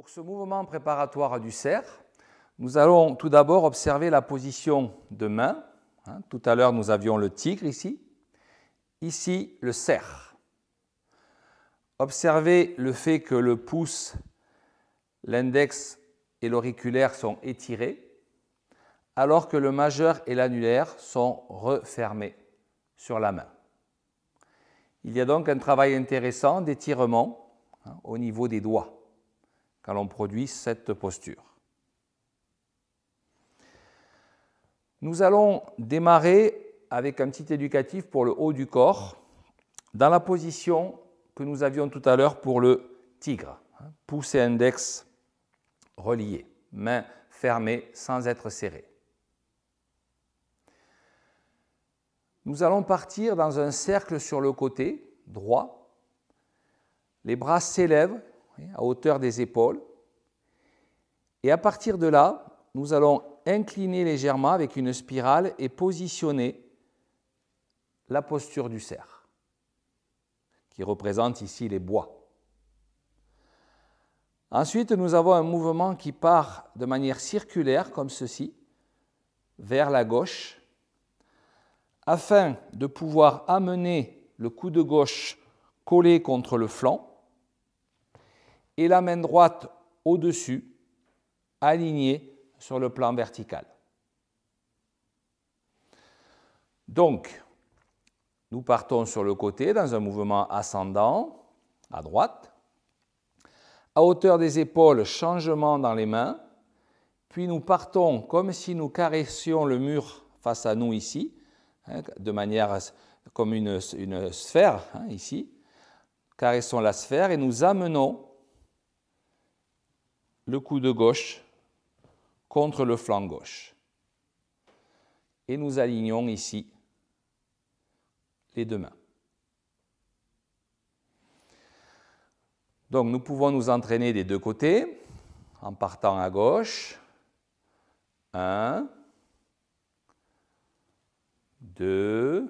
Pour ce mouvement préparatoire du cerf, nous allons tout d'abord observer la position de main. Hein. Tout à l'heure, nous avions le tigre ici, ici le cerf. Observez le fait que le pouce, l'index et l'auriculaire sont étirés, alors que le majeur et l'annulaire sont refermés sur la main. Il y a donc un travail intéressant d'étirement hein, au niveau des doigts quand on produit cette posture. Nous allons démarrer avec un petit éducatif pour le haut du corps, dans la position que nous avions tout à l'heure pour le tigre. Hein, pouce et index reliés, mains fermées sans être serrées. Nous allons partir dans un cercle sur le côté droit. Les bras s'élèvent Hein, à hauteur des épaules. Et à partir de là, nous allons incliner légèrement avec une spirale et positionner la posture du cerf, qui représente ici les bois. Ensuite, nous avons un mouvement qui part de manière circulaire, comme ceci, vers la gauche, afin de pouvoir amener le de gauche collé contre le flanc et la main droite au-dessus, alignée sur le plan vertical. Donc, nous partons sur le côté dans un mouvement ascendant, à droite. À hauteur des épaules, changement dans les mains. Puis nous partons comme si nous caressions le mur face à nous ici, hein, de manière comme une, sphère hein, ici. Caressons la sphère et nous amenons le de gauche contre le flanc gauche. Et nous alignons ici les deux mains. Donc nous pouvons nous entraîner des deux côtés en partant à gauche. 1, 2,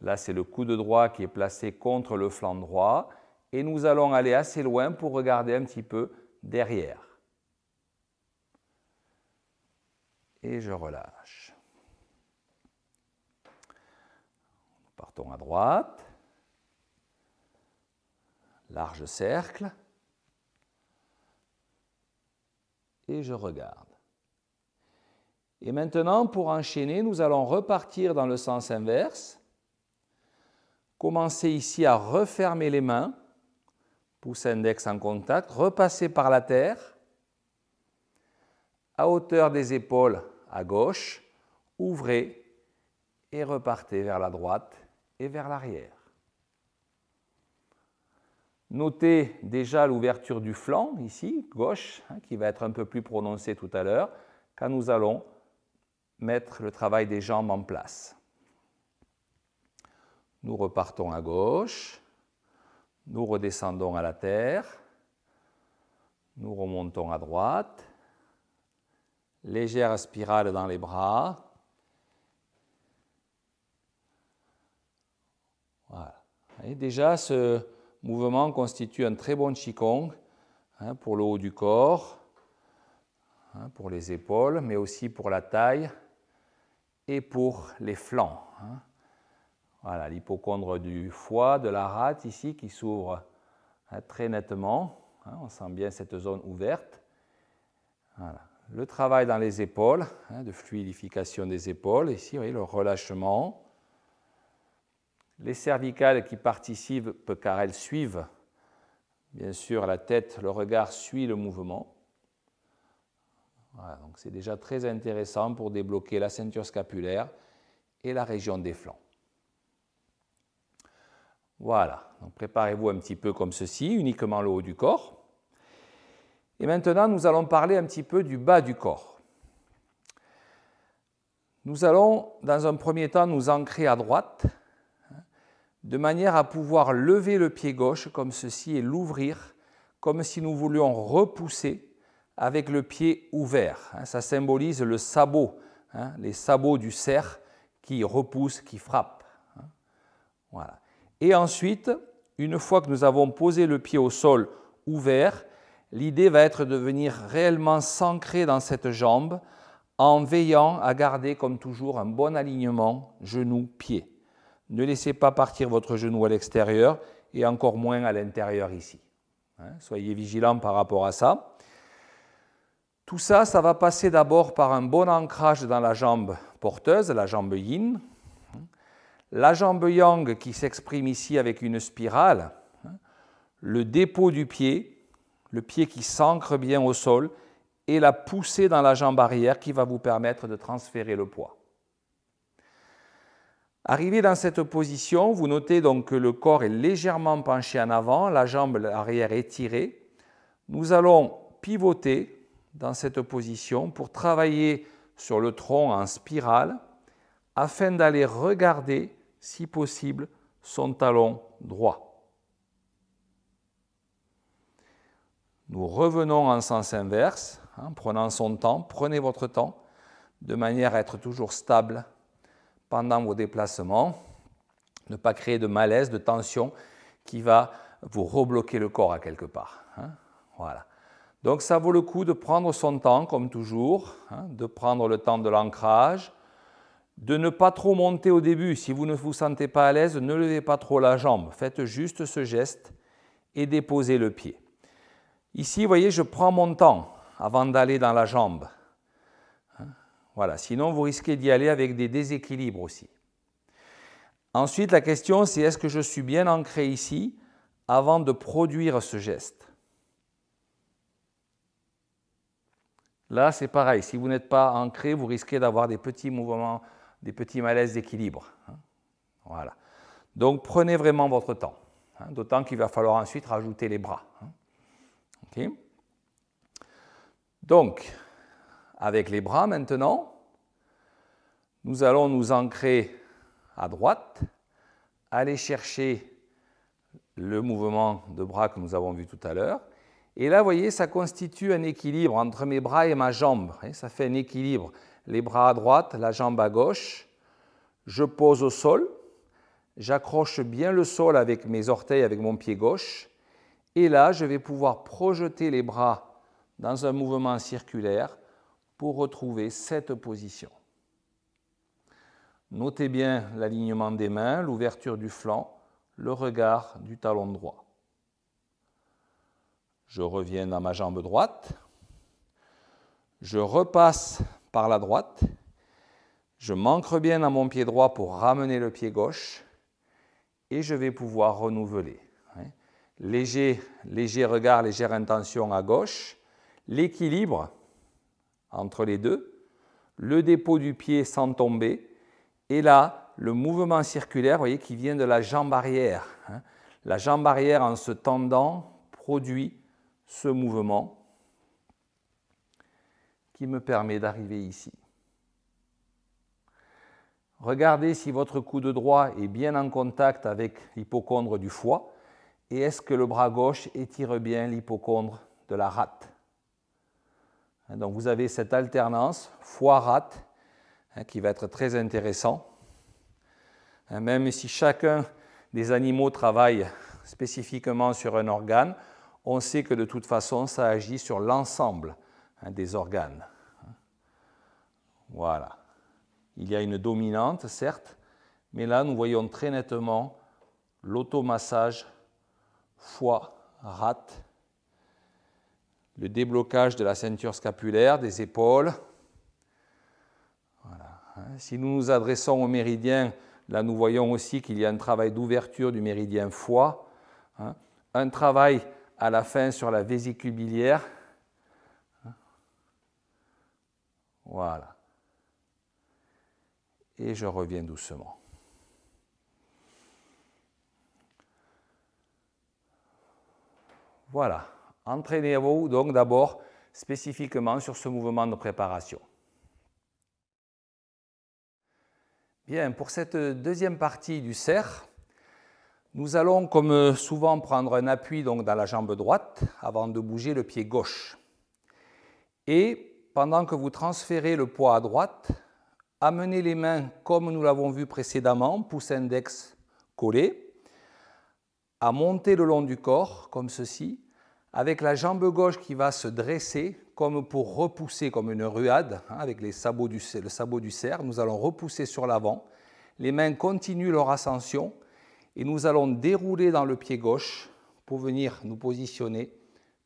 là c'est le coup de droit qui est placé contre le flanc droit et nous allons aller assez loin pour regarder un petit peu derrière. Et je relâche. Nous partons à droite. Large cercle. Et je regarde. Et maintenant, pour enchaîner, nous allons repartir dans le sens inverse. commencer ici à refermer les mains pouce index en contact, repassez par la terre, à hauteur des épaules à gauche, ouvrez et repartez vers la droite et vers l'arrière. Notez déjà l'ouverture du flanc, ici, gauche, hein, qui va être un peu plus prononcée tout à l'heure, quand nous allons mettre le travail des jambes en place. Nous repartons à gauche, nous redescendons à la terre. Nous remontons à droite. Légère spirale dans les bras. Voilà. Et déjà, ce mouvement constitue un très bon Qigong hein, pour le haut du corps, hein, pour les épaules, mais aussi pour la taille et pour les flancs. Hein. Voilà, l'hypochondre du foie, de la rate ici qui s'ouvre hein, très nettement. Hein, on sent bien cette zone ouverte. Le travail dans les épaules, hein, de fluidification des épaules. Ici, vous voyez le relâchement. Les cervicales qui participent, car elles suivent, bien sûr, la tête, le regard suit le mouvement. donc c'est déjà très intéressant pour débloquer la ceinture scapulaire et la région des flancs. Voilà, donc préparez-vous un petit peu comme ceci, uniquement le haut du corps. Et maintenant, nous allons parler un petit peu du bas du corps. Nous allons, dans un premier temps, nous ancrer à droite, de manière à pouvoir lever le pied gauche comme ceci et l'ouvrir, comme si nous voulions repousser avec le pied ouvert. Hein, ça symbolise le sabot, hein, les sabots du cerf qui repoussent, qui frappent. Hein, voilà. Et ensuite, une fois que nous avons posé le pied au sol ouvert, l'idée va être de venir réellement s'ancrer dans cette jambe en veillant à garder comme toujours un bon alignement genou-pied. Ne laissez pas partir votre genou à l'extérieur et encore moins à l'intérieur ici. Hein, soyez vigilant par rapport à ça. Tout ça, ça va passer d'abord par un bon ancrage dans la jambe porteuse, la jambe yin, la jambe yang qui s'exprime ici avec une spirale, hein, le dépôt du pied, le pied qui s'ancre bien au sol, et la poussée dans la jambe arrière qui va vous permettre de transférer le poids. Arrivé dans cette position, vous notez donc que le corps est légèrement penché en avant, la jambe arrière tirée. Nous allons pivoter dans cette position pour travailler sur le tronc en spirale afin d'aller regarder si possible, son talon droit. Nous revenons en sens inverse, en hein, prenant son temps, prenez votre temps, de manière à être toujours stable pendant vos déplacements, ne pas créer de malaise, de tension qui va vous rebloquer le corps à quelque part. Hein, voilà. Donc ça vaut le coup de prendre son temps, comme toujours, hein, de prendre le temps de l'ancrage, de ne pas trop monter au début. Si vous ne vous sentez pas à l'aise, ne levez pas trop la jambe. Faites juste ce geste et déposez le pied. Ici, vous voyez, je prends mon temps avant d'aller dans la jambe. Hein, voilà, sinon vous risquez d'y aller avec des déséquilibres aussi. Ensuite, la question c'est est-ce que je suis bien ancré ici avant de produire ce geste Là, c'est pareil, si vous n'êtes pas ancré, vous risquez d'avoir des petits mouvements des petits malaises d'équilibre. Hein. Voilà. Donc prenez vraiment votre temps, hein, d'autant qu'il va falloir ensuite rajouter les bras. Hein. Donc, avec les bras maintenant, nous allons nous ancrer à droite, aller chercher le mouvement de bras que nous avons vu tout à l'heure. Et là, vous voyez, ça constitue un équilibre entre mes bras et ma jambe. Ça fait un équilibre les bras à droite, la jambe à gauche. Je pose au sol. J'accroche bien le sol avec mes orteils, avec mon pied gauche. Et là, je vais pouvoir projeter les bras dans un mouvement circulaire pour retrouver cette position. Notez bien l'alignement des mains, l'ouverture du flanc, le regard du talon droit. Je reviens dans ma jambe droite. Je repasse par la droite. Je manque bien à mon pied droit pour ramener le pied gauche et je vais pouvoir renouveler. Hein. Léger, léger regard, légère intention à gauche, l'équilibre entre les deux, le dépôt du pied sans tomber et là, le mouvement circulaire, voyez, qui vient de la jambe arrière. Hein. La jambe arrière, en se tendant, produit ce mouvement qui me permet d'arriver ici. Regardez si votre coude droit est bien en contact avec l'hypochondre du foie et est-ce que le bras gauche étire bien l'hypochondre de la rate. Hein, donc vous avez cette alternance foie-rate hein, qui va être très intéressant. Hein, même si chacun des animaux travaille spécifiquement sur un organe, on sait que de toute façon ça agit sur l'ensemble des organes. Voilà. Il y a une dominante, certes, mais là, nous voyons très nettement l'automassage foie-rate, le déblocage de la ceinture scapulaire, des épaules. Si nous nous adressons au méridien, là, nous voyons aussi qu'il y a un travail d'ouverture du méridien foie, hein. un travail à la fin sur la vésicule biliaire, Voilà. Et je reviens doucement. Voilà. Entraînez-vous donc d'abord spécifiquement sur ce mouvement de préparation. Bien, pour cette deuxième partie du cerf, nous allons, comme souvent, prendre un appui donc, dans la jambe droite avant de bouger le pied gauche. Et pendant que vous transférez le poids à droite, amenez les mains comme nous l'avons vu précédemment, pouce index collé, à monter le long du corps comme ceci, avec la jambe gauche qui va se dresser comme pour repousser comme une ruade hein, avec les sabots le sabot du cerf. Nous allons repousser sur l'avant. Les mains continuent leur ascension et nous allons dérouler dans le pied gauche pour venir nous positionner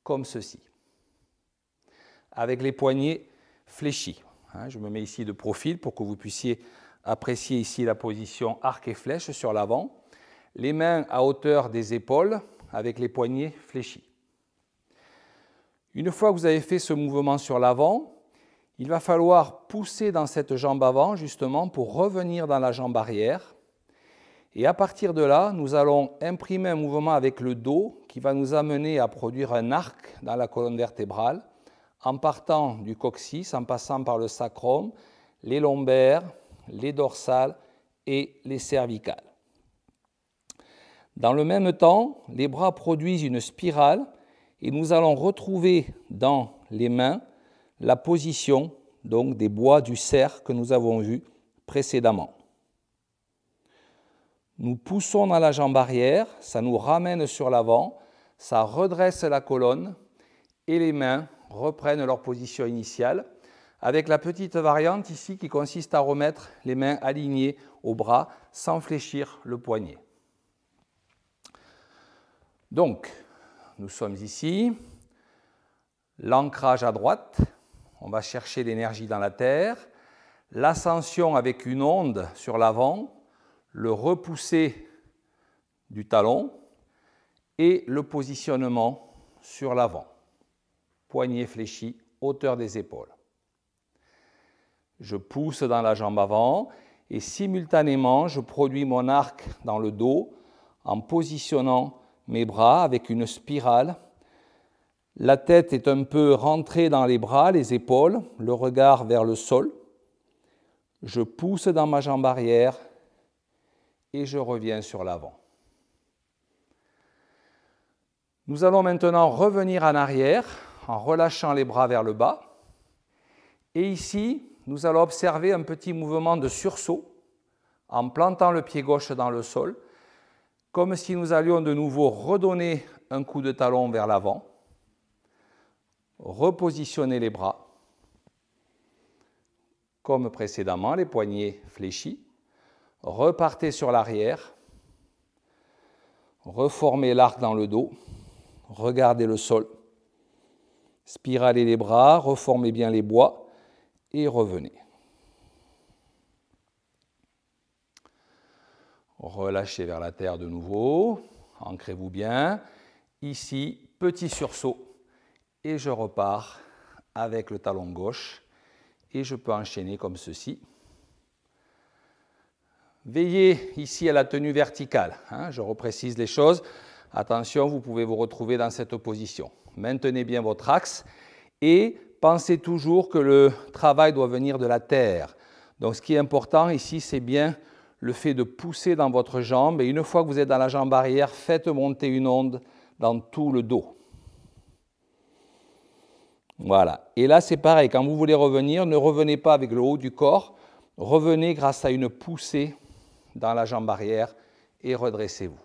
comme ceci avec les poignets fléchis. Hein, je me mets ici de profil pour que vous puissiez apprécier ici la position arc et flèche sur l'avant. Les mains à hauteur des épaules avec les poignets fléchis. Une fois que vous avez fait ce mouvement sur l'avant, il va falloir pousser dans cette jambe avant justement pour revenir dans la jambe arrière. Et à partir de là, nous allons imprimer un mouvement avec le dos qui va nous amener à produire un arc dans la colonne vertébrale en partant du coccyx, en passant par le sacrum, les lombaires, les dorsales et les cervicales. Dans le même temps, les bras produisent une spirale et nous allons retrouver dans les mains la position donc des bois du cerf que nous avons vu précédemment. Nous poussons dans la jambe arrière, ça nous ramène sur l'avant, ça redresse la colonne et les mains reprennent leur position initiale, avec la petite variante ici qui consiste à remettre les mains alignées au bras sans fléchir le poignet. Donc, nous sommes ici, l'ancrage à droite, on va chercher l'énergie dans la terre, l'ascension avec une onde sur l'avant, le repousser du talon et le positionnement sur l'avant poignée fléchie, hauteur des épaules. Je pousse dans la jambe avant et simultanément, je produis mon arc dans le dos en positionnant mes bras avec une spirale. La tête est un peu rentrée dans les bras, les épaules, le regard vers le sol. Je pousse dans ma jambe arrière et je reviens sur l'avant. Nous allons maintenant revenir en arrière en relâchant les bras vers le bas. Et ici, nous allons observer un petit mouvement de sursaut en plantant le pied gauche dans le sol, comme si nous allions de nouveau redonner un coup de talon vers l'avant, repositionner les bras, comme précédemment, les poignets fléchis, repartez sur l'arrière, reformez l'arc dans le dos, regardez le sol. Spiralez les bras, reformez bien les bois et revenez. Relâchez vers la terre de nouveau, ancrez-vous bien. Ici, petit sursaut et je repars avec le talon gauche et je peux enchaîner comme ceci. Veillez ici à la tenue verticale, hein, je reprécise les choses. Attention, vous pouvez vous retrouver dans cette position. Maintenez bien votre axe et pensez toujours que le travail doit venir de la terre. Donc ce qui est important ici, c'est bien le fait de pousser dans votre jambe. Et une fois que vous êtes dans la jambe arrière, faites monter une onde dans tout le dos. Voilà. Et là, c'est pareil. Quand vous voulez revenir, ne revenez pas avec le haut du corps. Revenez grâce à une poussée dans la jambe arrière et redressez-vous.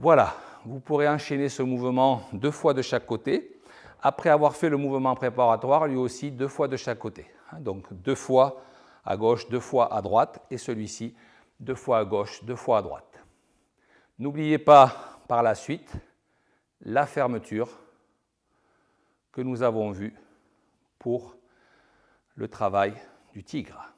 Voilà, vous pourrez enchaîner ce mouvement deux fois de chaque côté. Après avoir fait le mouvement préparatoire, lui aussi deux fois de chaque côté. Hein, donc deux fois à gauche, deux fois à droite, et celui-ci deux fois à gauche, deux fois à droite. N'oubliez pas par la suite la fermeture que nous avons vue pour le travail du tigre.